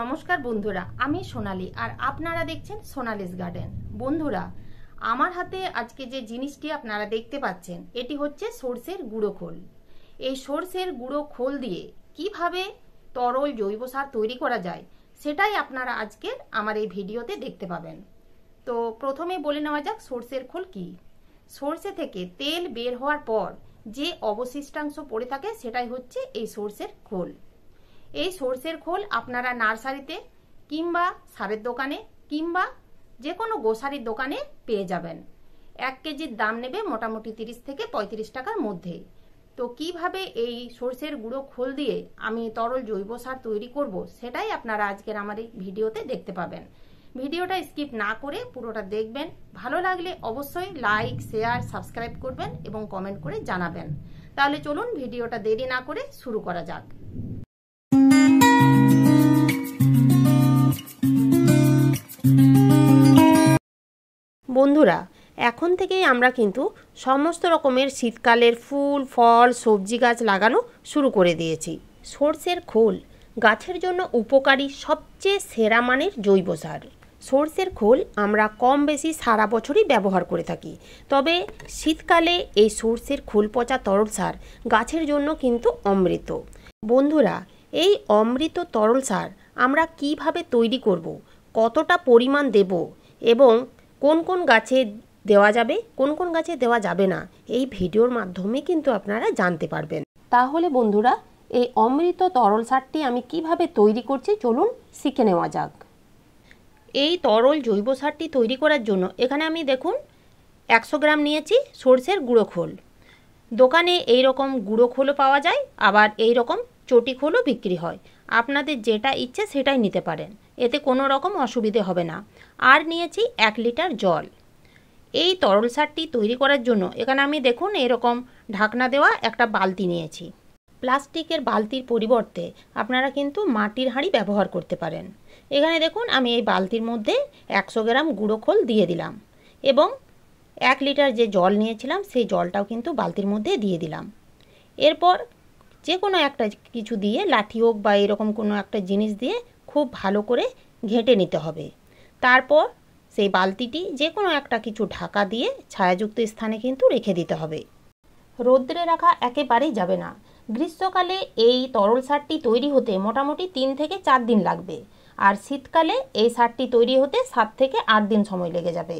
নমস্কার বন্ধুরা আমি সোনালি আর আপনারা দেখছেন সোনালিস গার্ডেন বন্ধুরা আমার হাতে আজকে যে জিনিসটি আপনারা দেখতে পাচ্ছেন এটি হচ্ছে সর্ষের গুঁড়ো খোল এই সর্ষের গুঁড়ো খোল দিয়ে কিভাবে তরল জৈব সার তৈরি করা যায় সেটাই আপনারা আজকে আমার এই ভিডিওতে দেখতে পাবেন তো প্রথমে বলে নেওয়া যাক সর্ষের খোল কি সর্ষে থেকে তেল বের হওয়ার পর যে অবশিষ্টাংশ পড়ে থাকে সেটাই হচ্ছে এই সর্ষের খোল এই সর্ষের খোল আপনারা নার্সারিতে কিংবা সারের দোকানে কিংবা যে কোনো গোসারির দোকানে পেয়ে যাবেন এক কেজির দাম নেবে মোটামুটি তিরিশ থেকে পঁয়ত্রিশ টাকার মধ্যেই তো কিভাবে এই সর্ষের গুঁড়ো খোল দিয়ে আমি তরল জৈব সার তৈরি করব সেটাই আপনারা আজকের আমার এই ভিডিওতে দেখতে পাবেন ভিডিওটা স্কিপ না করে পুরোটা দেখবেন ভালো লাগলে অবশ্যই লাইক শেয়ার সাবস্ক্রাইব করবেন এবং কমেন্ট করে জানাবেন তাহলে চলুন ভিডিওটা দেরি না করে শুরু করা যাক বন্ধুরা এখন থেকেই আমরা কিন্তু সমস্ত রকমের শীতকালের ফুল ফল সবজি গাছ লাগানো শুরু করে দিয়েছি সর্ষের খোল গাছের জন্য উপকারী সবচেয়ে সেরা মানের জৈব সার সর্ষের খোল আমরা কম বেশি সারা বছরই ব্যবহার করে থাকি তবে শীতকালে এই সর্ষের খোল পচা তরল সার গাছের জন্য কিন্তু অমৃত বন্ধুরা এই অমৃত তরল সার আমরা কিভাবে তৈরি করব কতটা পরিমাণ দেব এবং কোন কোন গাছে দেওয়া যাবে কোন কোন গাছে দেওয়া যাবে না এই ভিডিওর মাধ্যমে কিন্তু আপনারা জানতে পারবেন তাহলে বন্ধুরা এই অমৃত তরল সারটি আমি কিভাবে তৈরি করছি চলুন শিখে নেওয়া যাক এই তরল জৈব সারটি তৈরি করার জন্য এখানে আমি দেখুন একশো গ্রাম নিয়েছি সর্ষের গুঁড়ো খোল দোকানে এই রকম গুঁড়ো খোলও পাওয়া যায় আবার এই রকম চটি খোলও বিক্রি হয় আপনাদের যেটা ইচ্ছে সেটাই নিতে পারেন এতে কোনো রকম অসুবিধে হবে না আর নিয়েছি এক লিটার জল এই তরল সারটি তৈরি করার জন্য এখানে আমি দেখুন এরকম ঢাকনা দেওয়া একটা বালতি নিয়েছি প্লাস্টিকের বালতির পরিবর্তে আপনারা কিন্তু মাটির হাঁড়ি ব্যবহার করতে পারেন এখানে দেখুন আমি এই বালতির মধ্যে একশো গ্রাম গুঁড়ো খোল দিয়ে দিলাম এবং এক লিটার যে জল নিয়েছিলাম সেই জলটাও কিন্তু বালতির মধ্যে দিয়ে দিলাম এরপর যে কোনো একটা কিছু দিয়ে লাঠি হোক বা এরকম কোনো একটা জিনিস দিয়ে খুব ভালো করে ঘেঁটে নিতে হবে তারপর সেই বালতিটি যে কোনো একটা কিছু ঢাকা দিয়ে ছায়াযুক্ত স্থানে কিন্তু রেখে দিতে হবে রৌদ্রে রাখা একেবারেই যাবে না গ্রীষ্মকালে এই তরল সারটি তৈরি হতে মোটামুটি তিন থেকে চার দিন লাগবে আর শীতকালে এই সারটি তৈরি হতে সাত থেকে আট দিন সময় লেগে যাবে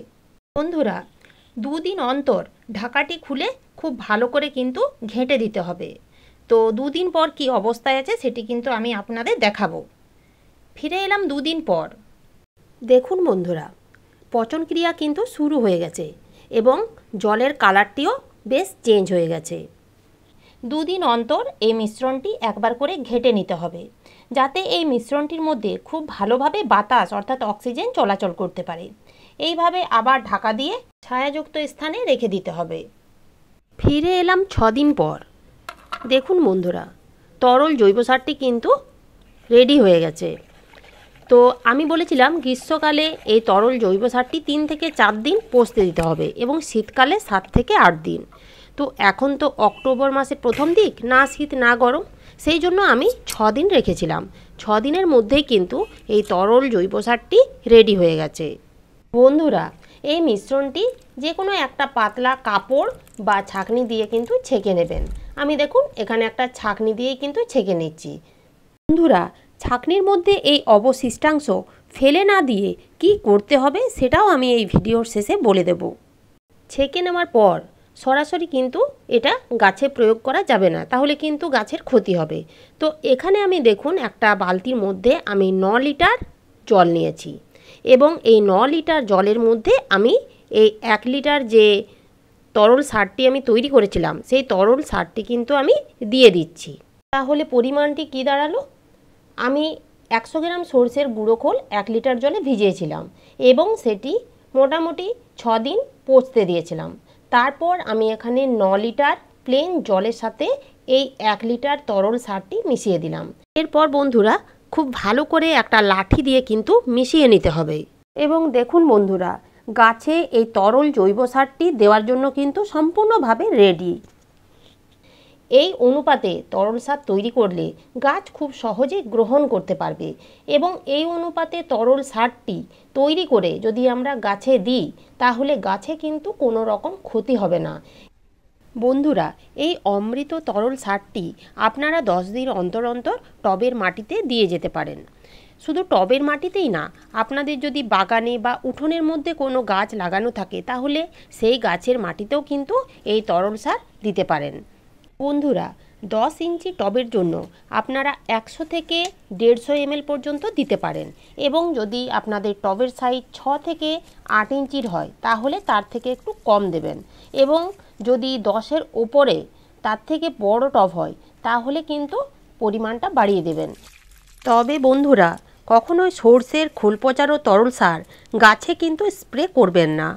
বন্ধুরা দুদিন অন্তর ঢাকাটি খুলে খুব ভালো করে কিন্তু ঘেঁটে দিতে হবে তো দুদিন পর কি অবস্থায় আছে সেটি কিন্তু আমি আপনাদের দেখাবো ফিরে এলাম দুদিন পর দেখুন বন্ধুরা পচন ক্রিয়া কিন্তু শুরু হয়ে গেছে এবং জলের কালারটিও বেশ চেঞ্জ হয়ে গেছে দুদিন অন্তর এই মিশ্রণটি একবার করে ঘেটে নিতে হবে যাতে এই মিশ্রণটির মধ্যে খুব ভালোভাবে বাতাস অর্থাৎ অক্সিজেন চলাচল করতে পারে এইভাবে আবার ঢাকা দিয়ে ছায়াযুক্ত স্থানে রেখে দিতে হবে ফিরে এলাম ছদিন পর দেখুন বন্ধুরা তরল জৈব সারটি কিন্তু রেডি হয়ে গেছে তো আমি বলেছিলাম গ্রীষ্মকালে এই তরল জৈব সারটি তিন থেকে চার দিন পচতে দিতে হবে এবং শীতকালে সাত থেকে আট দিন তো এখন তো অক্টোবর মাসের প্রথম দিক না শীত না গরম সেই জন্য আমি ছ দিন রেখেছিলাম ছ দিনের মধ্যেই কিন্তু এই তরল জৈব সারটি রেডি হয়ে গেছে বন্ধুরা এই মিশ্রণটি যে কোনো একটা পাতলা কাপড় বা ছাকনি দিয়ে কিন্তু ছেঁকে নেবেন আমি দেখুন এখানে একটা ছাকনি দিয়েই কিন্তু ছেঁকে নিচ্ছি বন্ধুরা ছাঁকনির মধ্যে এই অবশিষ্টাংশ ফেলে না দিয়ে কি করতে হবে সেটাও আমি এই ভিডিওর শেষে বলে দেব ছেঁকে নেওয়ার পর সরাসরি কিন্তু এটা গাছে প্রয়োগ করা যাবে না তাহলে কিন্তু গাছের ক্ষতি হবে তো এখানে আমি দেখুন একটা বালতির মধ্যে আমি ন লিটার জল নিয়েছি এবং এই ন লিটার জলের মধ্যে আমি এই এক লিটার যে তরল সারটি আমি তৈরি করেছিলাম সেই তরল সারটি কিন্তু আমি দিয়ে দিচ্ছি তাহলে পরিমাণটি কি দাঁড়ালো আমি একশো গ্রাম সর্ষের গুঁড়ো খোল এক লিটার জলে ভিজিয়েছিলাম এবং সেটি মোটামুটি ছ দিন পচতে দিয়েছিলাম তারপর আমি এখানে ন লিটার প্লেন জলের সাথে এই এক লিটার তরল সারটি মিশিয়ে দিলাম এরপর বন্ধুরা খুব ভালো করে একটা লাঠি দিয়ে কিন্তু মিশিয়ে নিতে হবে এবং দেখুন বন্ধুরা গাছে এই তরল জৈব সারটি দেওয়ার জন্য কিন্তু সম্পূর্ণভাবে রেডি এই অনুপাতে তরল সার তৈরি করলে গাছ খুব সহজে গ্রহণ করতে পারবে এবং এই অনুপাতে তরল সারটি তৈরি করে যদি আমরা গাছে দিই তাহলে গাছে কিন্তু কোনো রকম ক্ষতি হবে না বন্ধুরা এই অমৃত তরল সারটি আপনারা দশ দিন অন্তর অন্তর টবের মাটিতে দিয়ে যেতে পারেন শুধু টবের মাটিতেই না আপনাদের যদি বাগানে বা উঠোনের মধ্যে কোনো গাছ লাগানো থাকে তাহলে সেই গাছের মাটিতেও কিন্তু এই তরল সার দিতে পারেন বন্ধুরা দশ ইঞ্চি টবের জন্য আপনারা একশো থেকে দেড়শো এমএল পর্যন্ত দিতে পারেন এবং যদি আপনাদের টবের সাইজ ছ থেকে আট ইঞ্চির হয় তাহলে তার থেকে একটু কম দেবেন এবং যদি দশের ওপরে তার থেকে বড় টব হয় তাহলে কিন্তু পরিমাণটা বাড়িয়ে দেবেন তবে বন্ধুরা কখনোই সর্ষের খোল পচার ও তরল সার গাছে কিন্তু স্প্রে করবেন না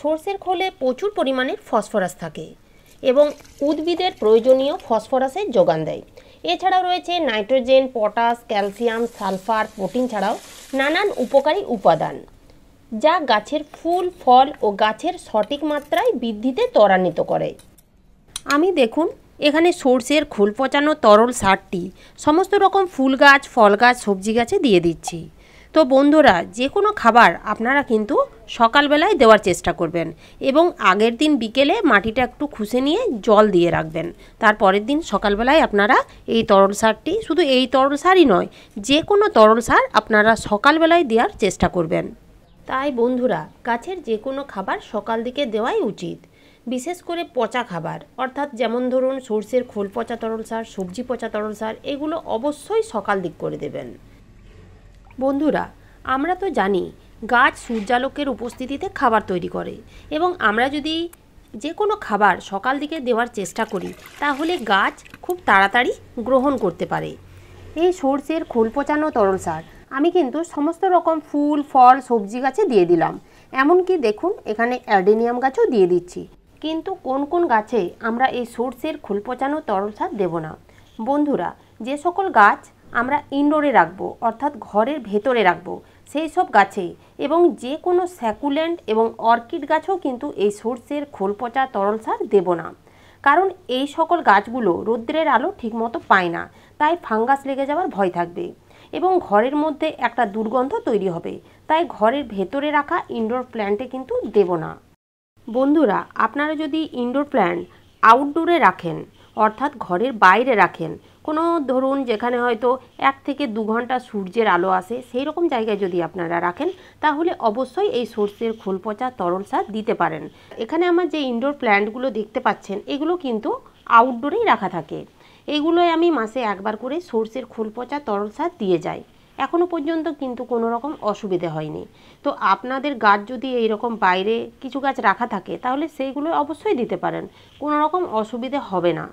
সর্ষের খোলে প্রচুর পরিমাণে ফসফরাস থাকে এবং উদ্ভিদের প্রয়োজনীয় ফসফরাসের যোগান দেয় এছাড়াও রয়েছে nitrogen potash calcium sulphur protein ছাড়াও নানান উপকারী উপাদান যা গাছের ফুল ফল ও গাছের সঠিক মাত্রায় বৃদ্ধিতে ত্বরান্বিত করে আমি দেখুন এখানে সর্ষের খোল পচানো তরল সারটি সমস্ত রকম ফুল গাছ ফল গাছ সবজি গাছে দিয়ে দিচ্ছি তো বন্ধুরা যে কোনো খাবার আপনারা কিন্তু সকালবেলায় দেওয়ার চেষ্টা করবেন এবং আগের দিন বিকেলে মাটিটা একটু খুশে নিয়ে জল দিয়ে রাখবেন তারপরের দিন সকালবেলায় আপনারা এই তরল সারটি শুধু এই তরল সারই নয় যে কোনো তরল সার আপনারা সকালবেলায় দেওয়ার চেষ্টা করবেন তাই বন্ধুরা গাছের যে কোনো খাবার সকাল দিকে দেওয়াই উচিত বিশেষ করে পচা খাবার অর্থাৎ যেমন ধরুন সর্ষের খোল পচা তরল সার সবজি পচা তরল সার এগুলো অবশ্যই সকাল দিক করে দেবেন বন্ধুরা আমরা তো জানি গাছ সূর্যালোকের উপস্থিতিতে খাবার তৈরি করে এবং আমরা যদি যে কোনো খাবার সকাল দিকে দেওয়ার চেষ্টা করি তাহলে গাছ খুব তাড়াতাড়ি গ্রহণ করতে পারে এই সর্ষের খোল পচানো তরল সার আমি কিন্তু সমস্ত রকম ফুল ফল সবজি গাছে দিয়ে দিলাম এমনকি দেখুন এখানে অ্যাডেনিয়াম গাছও দিয়ে দিচ্ছি কিন্তু কোন কোন গাছে আমরা এই সর্ষের খোল পচানো তরল সার দেব না বন্ধুরা যে সকল গাছ আমরা ইনডোরে রাখবো অর্থাৎ ঘরের ভেতরে রাখবো সেই সব গাছে এবং যে কোনো স্যাকুলেন্ট এবং অর্কিড গাছও কিন্তু এই সর্ষের খোল পচা তরল সার দেব না কারণ এই সকল গাছগুলো রৌদ্রের আলো ঠিকমতো পায় না তাই ফাঙ্গাস লেগে যাওয়ার ভয় থাকবে এবং ঘরের মধ্যে একটা দুর্গন্ধ তৈরি হবে তাই ঘরের ভেতরে রাখা ইনডোর প্ল্যান্টে কিন্তু দেব না বন্ধুরা আপনারা যদি ইনডোর প্ল্যান্ট আউটডোরে রাখেন অর্থাৎ ঘরের বাইরে রাখেন কোনো ধরুন যেখানে হয়তো এক থেকে দু ঘন্টা সূর্যের আলো আসে সেই রকম জায়গায় যদি আপনারা রাখেন তাহলে অবশ্যই এই সর্ষের খোল পচা তরল সার দিতে পারেন এখানে আমার যে ইনডোর প্ল্যান্টগুলো দেখতে পাচ্ছেন এগুলো কিন্তু আউটডোরেই রাখা থাকে এইগুলোই আমি মাসে একবার করে সর্ষের খোল পচা তরল সার দিয়ে যাই এখনও পর্যন্ত কিন্তু কোনো রকম অসুবিধে হয়নি তো আপনাদের গাছ যদি এই রকম বাইরে কিছু গাছ রাখা থাকে তাহলে সেইগুলো অবশ্যই দিতে পারেন কোনো রকম অসুবিধে হবে না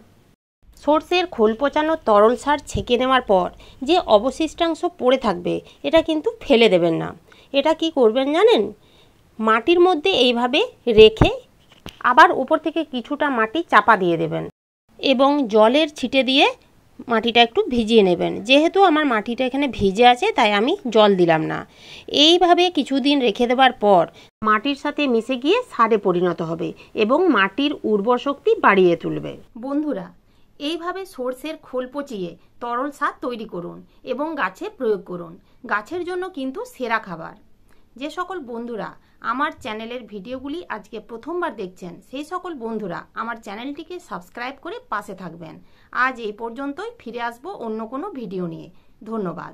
সর্ষের খোল পচানো তরল সার ছেঁকে নেওয়ার পর যে অবশিষ্টাংশ পড়ে থাকবে এটা কিন্তু ফেলে দেবেন না এটা কি করবেন জানেন মাটির মধ্যে এইভাবে রেখে আবার উপর থেকে কিছুটা মাটি চাপা দিয়ে দেবেন এবং জলের ছিটে দিয়ে মাটিটা একটু ভিজিয়ে নেবেন যেহেতু আমার মাটিটা এখানে ভিজে আছে তাই আমি জল দিলাম না এইভাবে কিছুদিন রেখে দেওয়ার পর মাটির সাথে মিশে গিয়ে সারে পরিণত হবে এবং মাটির উর্বর শক্তি বাড়িয়ে তুলবে বন্ধুরা এইভাবে সর্ষের খোল পচিয়ে তরল সার তৈরি করুন এবং গাছে প্রয়োগ করুন গাছের জন্য কিন্তু সেরা খাবার যে সকল বন্ধুরা আমার চ্যানেলের ভিডিওগুলি আজকে প্রথমবার দেখছেন সেই সকল বন্ধুরা আমার চ্যানেলটিকে সাবস্ক্রাইব করে পাশে থাকবেন আজ এই পর্যন্তই ফিরে আসবো অন্য কোনো ভিডিও নিয়ে ধন্যবাদ